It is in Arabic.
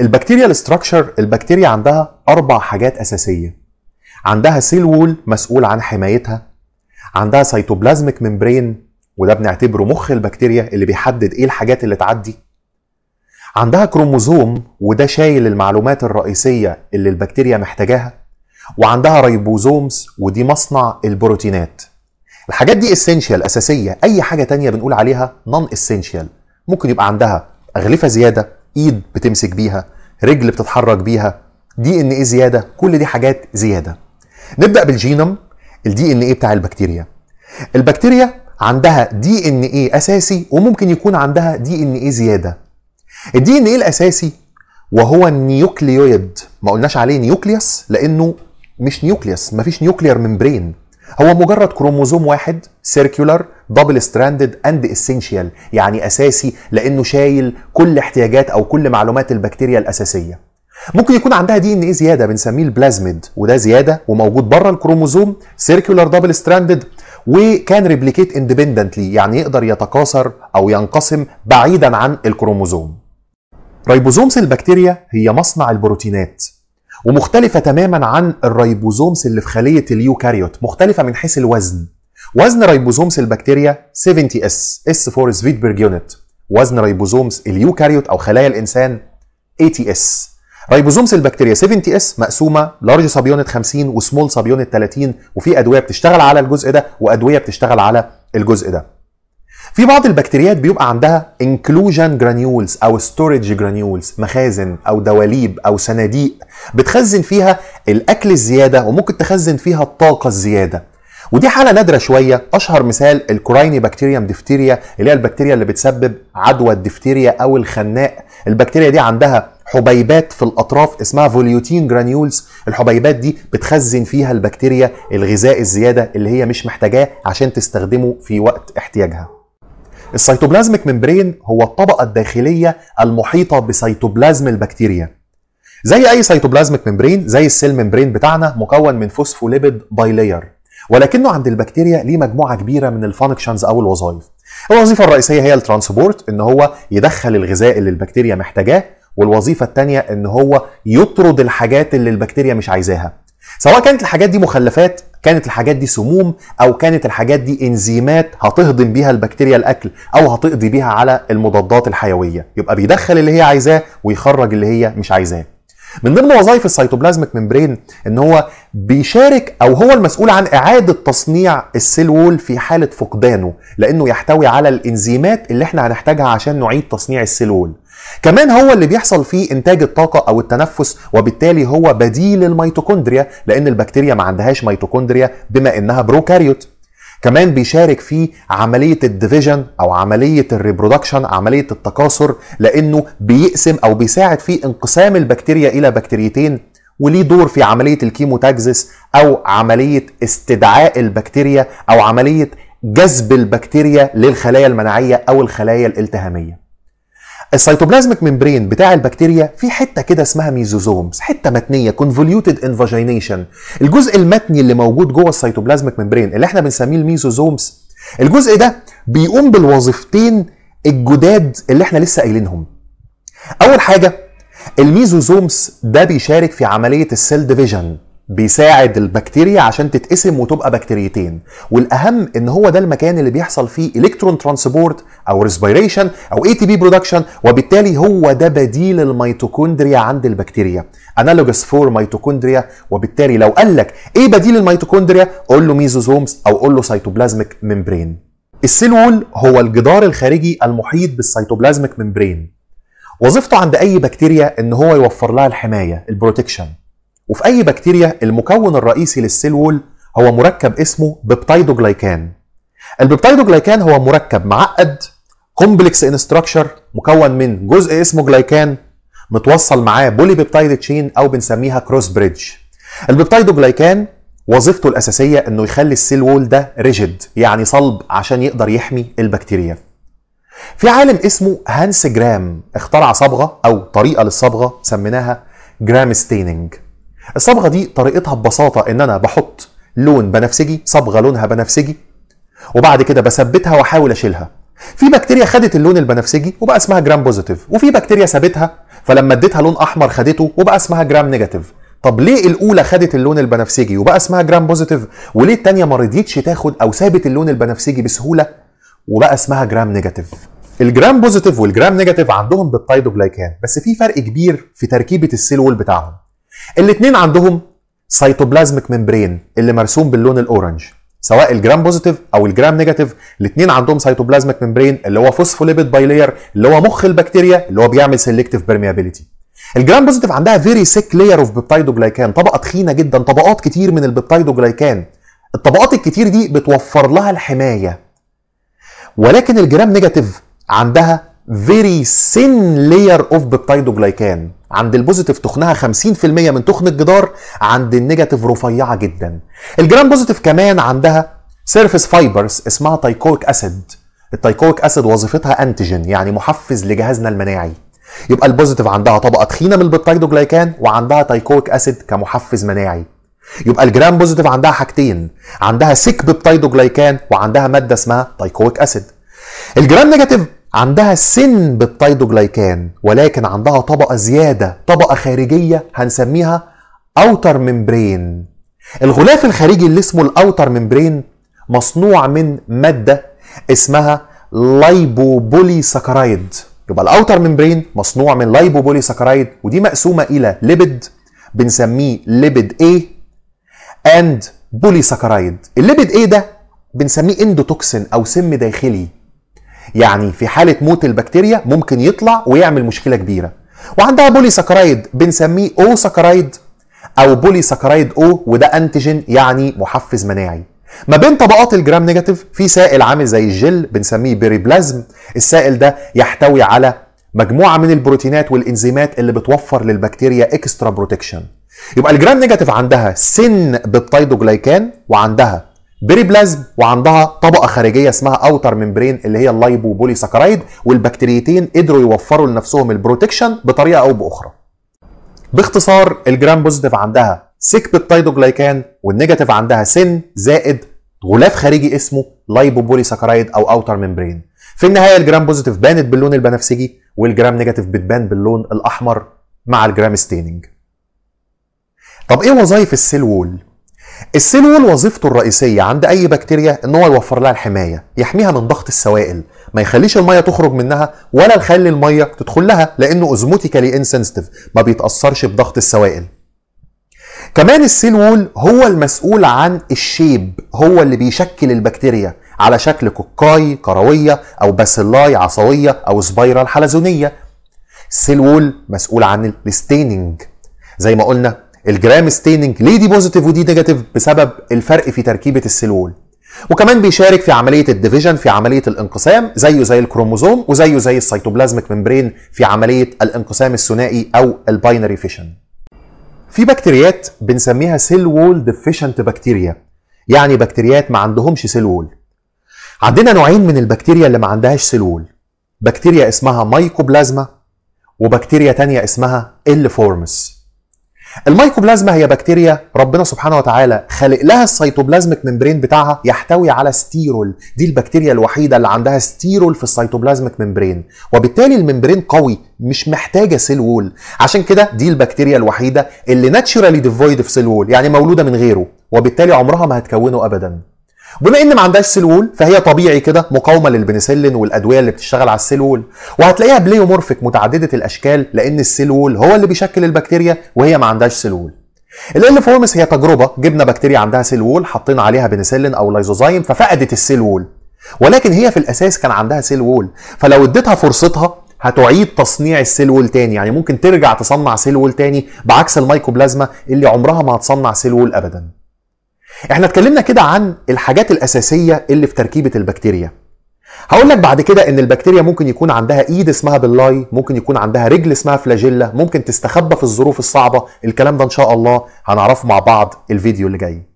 البكتيريا الاستراكشر البكتيريا عندها اربع حاجات اساسيه عندها سيل وول مسؤول عن حمايتها عندها سيتوبلازميك ممبرين وده بنعتبره مخ البكتيريا اللي بيحدد ايه الحاجات اللي تعدي عندها كروموزوم وده شايل المعلومات الرئيسيه اللي البكتيريا محتاجاها وعندها ريبوزومز ودي مصنع البروتينات الحاجات دي اسينشال اساسيه اي حاجه تانية بنقول عليها نون اسينشال ممكن يبقى عندها اغلفه زياده ايد بتمسك بيها رجل بتتحرك بيها دي ان ايه زياده كل دي حاجات زياده نبدا بالجينوم الدي ان ايه بتاع البكتيريا البكتيريا عندها دي ان ايه اساسي وممكن يكون عندها دي ان ايه زياده الدي ان ايه الاساسي وهو النيوكليويد ما قلناش عليه نيوكليوس لانه مش نيوكليوس مفيش نيوكلير ممبرين هو مجرد كروموزوم واحد سيركيولار دبل ستراندد اند اسينشال يعني اساسي لانه شايل كل احتياجات او كل معلومات البكتيريا الاساسيه ممكن يكون عندها دي ان ايه زياده بنسميه البلازميد وده زياده وموجود بره الكروموزوم سيركيولار دبل ستراندد وكان ريبليكيت اندبندنتلي يعني يقدر يتكاثر او ينقسم بعيدا عن الكروموزوم ريبوزومس البكتيريا هي مصنع البروتينات ومختلفة تماما عن الريبوزومس اللي في خلية اليوكاريوت مختلفة من حيث الوزن وزن ريبوزومس البكتيريا 70 اس اس فور سفيتبرج يونت وزن ريبوزومس اليوكاريوت او خلايا الانسان 80 اس ريبوزومس البكتيريا 70 اس مقسومه لارج سب يونت 50 وسمول سب يونت 30 وفي ادويه بتشتغل على الجزء ده وادويه بتشتغل على الجزء ده في بعض البكتيريات بيبقى عندها انكلوجن جرانيولز او ستورج جرانيولز مخازن او دواليب او صناديق بتخزن فيها الاكل الزياده وممكن تخزن فيها الطاقه الزياده ودي حاله نادره شويه اشهر مثال الكورايني بكتيريوم ديفتيريا اللي هي البكتيريا اللي بتسبب عدوى الدفتيريا او الخناق البكتيريا دي عندها حبيبات في الاطراف اسمها فوليوتين جرانيولز الحبيبات دي بتخزن فيها البكتيريا الغذاء الزياده اللي هي مش محتاجاه عشان تستخدمه في وقت احتياجها السيتوبلازمك ممبرين هو الطبقة الداخلية المحيطة بسيتوبلازم البكتيريا زي أي سيتوبلازمك ممبرين زي السيل ممبرين بتاعنا مكون من فوسفوليبيد بايلير ولكنه عند البكتيريا ليه مجموعة كبيرة من الفانكشنز أو الوظائف الوظيفة الرئيسية هي الترانسبورت إن هو يدخل الغذاء اللي البكتيريا محتاجاه والوظيفة الثانية إن هو يطرد الحاجات اللي البكتيريا مش عايزاها سواء كانت الحاجات دي مخلفات كانت الحاجات دي سموم او كانت الحاجات دي انزيمات هتهضم بيها البكتيريا الاكل او هتقضي بيها على المضادات الحيويه يبقى بيدخل اللي هي عايزاه ويخرج اللي هي مش عايزاه من ضمن وظائف السيتوبلازمك ممبرين ان هو بيشارك او هو المسؤول عن اعاده تصنيع السيل وول في حاله فقدانه لانه يحتوي على الانزيمات اللي احنا هنحتاجها عشان نعيد تصنيع السيل وول كمان هو اللي بيحصل فيه انتاج الطاقه او التنفس وبالتالي هو بديل الميتوكوندريا لان البكتيريا ما عندهاش ميتوكوندريا بما انها بروكاريوت كمان بيشارك في عمليه الديفيجن او عمليه الريبرودكشن عمليه التكاثر لانه بيقسم او بيساعد في انقسام البكتيريا الى بكتيريتين وليه دور في عمليه الكيموتاكسس او عمليه استدعاء البكتيريا او عمليه جذب البكتيريا للخلايا المناعيه او الخلايا الالتهاميه السيتوبلازمك ممبرين بتاع البكتيريا في حته كده اسمها ميزوزومز حته متنيه كونفوليوتد انفاجينيشن الجزء المتني اللي موجود جوه السيتوبلازمك ممبرين اللي احنا بنسميه الميزوزومز الجزء ده بيقوم بالوظيفتين الجداد اللي احنا لسه قايلينهم اول حاجه الميزوزومز ده بيشارك في عمليه السيل ديفيجن بيساعد البكتيريا عشان تتقسم وتبقى بكتيريتين والاهم ان هو ده المكان اللي بيحصل فيه الكترون ترانسبورت او ريسبيريشن او اي تي بي برودكشن وبالتالي هو ده بديل الميتوكوندريا عند البكتيريا انالوجس فور ميتوكوندريا وبالتالي لو قال لك ايه بديل الميتوكوندريا قول له ميزوزومز او قول له سيتوبلازميك ممبرين السيل وول هو الجدار الخارجي المحيط بالسيتوبلازميك ممبرين وظيفته عند اي بكتيريا ان هو يوفر لها الحمايه البروتكشن وفي أي بكتيريا المكون الرئيسي وول هو مركب اسمه بيبتايدوجلايكان البيبتايدوجلايكان هو مركب معقد كومبلكس ان ستراكشر مكون من جزء اسمه جلايكان متوصل معاه بولي بيبتايد تشين او بنسميها كروس بريدج البيبتايدوجلايكان وظيفته الأساسية إنه يخلي السيل وول ده ريجيد يعني صلب عشان يقدر يحمي البكتيريا. في عالم اسمه هانس جرام اخترع صبغة أو طريقة للصبغة سميناها جرام ستيننج. الصبغه دي طريقتها ببساطه ان انا بحط لون بنفسجي صبغه لونها بنفسجي وبعد كده بثبتها واحاول اشيلها في بكتيريا خدت اللون البنفسجي وبقى اسمها جرام بوزيتيف وفي بكتيريا سابتها فلما اديتها لون احمر خدته وبقى اسمها جرام نيجاتيف طب ليه الاولى خدت اللون البنفسجي وبقى اسمها جرام بوزيتيف وليه الثانيه ما رضيتش تاخد او سابت اللون البنفسجي بسهوله وبقى اسمها جرام نيجاتيف الجرام بوزيتيف والجرام نيجاتيف عندهم بالتايدوجلايكان بس في فرق كبير في تركيبه السيل وول بتاعهم الاثنين عندهم سيتوبلازميك ممبرين اللي مرسوم باللون الاورنج سواء الجرام بوزيتيف او الجرام نيجاتيف الاثنين عندهم سيتوبلازميك ممبرين اللي هو فوسفوليبيد بايلير اللي هو مخ البكتيريا اللي هو بيعمل سيلكتيف بيرميابيليتي الجرام بوزيتيف عندها فيري سيك لاير اوف بيبتايدوجلايكان طبقه تخينه جدا طبقات كتير من البيبتايدوجلايكان الطبقات الكتير دي بتوفر لها الحمايه ولكن الجرام نيجاتيف عندها فيري سين لاير اوف بيبتايدوجلايكان عند البوزيتيف تخنها 50% من تخن الجدار عند النيجاتيف رفيعه جدا الجرام بوزيتيف كمان عندها سيرفيس فايبرز اسمها تايكويك اسيد التايكويك اسيد وظيفتها انتيجين يعني محفز لجهازنا المناعي يبقى البوزيتيف عندها طبقه تخينه من البيبتايدوجلايكان وعندها تايكويك اسيد كمحفز مناعي يبقى الجرام بوزيتيف عندها حاجتين عندها سيك بيبتايدوجلايكان وعندها ماده اسمها تايكويك اسيد الجرام نيجاتيف عندها سن بالتايدوجلايكان ولكن عندها طبقة زيادة طبقة خارجية هنسميها اوتر ممبرين الغلاف الخارجي اللي اسمه الاوتر ممبرين مصنوع من مادة اسمها لايبوبولي ساكرايد يبقى الاوتر ممبرين مصنوع من لايبوبولي ساكرايد ودي مقسومة إلى ليبيد بنسميه ليبيد A and بولي ساكرايد الليبيد A ده بنسميه اندوتوكسين أو سم داخلي يعني في حالة موت البكتيريا ممكن يطلع ويعمل مشكلة كبيرة وعندها بولي سكرايد بنسميه او سكرايد او بولي سكرايد او وده انتيجين يعني محفز مناعي ما بين طبقات الجرام نيجاتيف في سائل عامل زي الجل بنسميه بيريبلازم السائل ده يحتوي على مجموعه من البروتينات والانزيمات اللي بتوفر للبكتيريا اكسترا بروتكشن يبقى الجرام نيجاتيف عندها سن بالطيدوجلايكان وعندها بريبلازم وعندها طبقه خارجيه اسمها اوتر ممبرين اللي هي اللايبو بولي ساكرايد والبكتيريتين قدروا يوفروا لنفسهم البروتكشن بطريقه او باخرى باختصار الجرام بوزيتيف عندها سكبة تايدوجلايكان والنيجاتيف عندها سن زائد غلاف خارجي اسمه لايبو بولي ساكرايد او اوتر ممبرين في النهايه الجرام بوزيتيف بانت باللون البنفسجي والجرام نيجاتيف بتبان باللون الاحمر مع الجرام ستيننج طب ايه وظايف السيل وول السيل وول وظيفته الرئيسيه عند اي بكتيريا ان هو يوفر لها الحمايه يحميها من ضغط السوائل ما يخليش الميه تخرج منها ولا يخلي الميه تدخل لها لانه اوزموتيكالي انسنسيتيف ما بيتاثرش بضغط السوائل كمان السيل وول هو المسؤول عن الشيب هو اللي بيشكل البكتيريا على شكل كوكاي كرويه او باسيلاي عصويه او سبايرال حلزونيه السيل وول مسؤول عن الستيننج زي ما قلنا الجرام ستيننج ليه دي بوزيتيف ودي نيجاتيف بسبب الفرق في تركيبه السلول وكمان بيشارك في عمليه الديفيجن في عمليه الانقسام زيه زي الكروموزوم وزيه زي السيتوبلازميك ممبرين في عمليه الانقسام الثنائي او الباينري فيشن في بكتيريات بنسميها سيل وول ديفيشنت بكتيريا يعني بكتيريات ما عندهمش سيل وول عندنا نوعين من البكتيريا اللي ما عندهاش سيل وول بكتيريا اسمها مايكوبلازما وبكتيريا تانية اسمها الفورمس فورمس الميكوبلازما هي بكتيريا ربنا سبحانه وتعالى خلق لها السيتوبلازمك ممبرين بتاعها يحتوي على ستيرول دي البكتيريا الوحيده اللي عندها ستيرول في السيتوبلازمك ممبرين وبالتالي الممبرين قوي مش محتاجه سيل وول عشان كده دي البكتيريا الوحيده اللي ناتشورالي ديفويد في سيل وول يعني مولوده من غيره وبالتالي عمرها ما هتكونه ابدا بما ان ما عندهاش سلول فهي طبيعي كده مقاومه للبنسلين والادويه اللي بتشتغل على السلول وهتلاقيها بليومورفيك متعدده الاشكال لان السلول هو اللي بيشكل البكتيريا وهي ما عندهاش سلول ال فورمس هي تجربه جبنا بكتيريا عندها سلول حطينا عليها بنسلين او لايزوزايم ففقدت السلول ولكن هي في الاساس كان عندها سيل وول فلو اديتها فرصتها هتعيد تصنيع السيل وول تاني يعني ممكن ترجع تصنع سيل وول تاني بعكس المايكوبلازما اللي عمرها ما هتصنع سيل وول ابدا احنا اتكلمنا كده عن الحاجات الاساسيه اللي في تركيبه البكتيريا هقول لك بعد كده ان البكتيريا ممكن يكون عندها ايد اسمها باللاي ممكن يكون عندها رجل اسمها فلاجيلا ممكن تستخبى في الظروف الصعبه الكلام ده ان شاء الله هنعرفه مع بعض الفيديو اللي جاي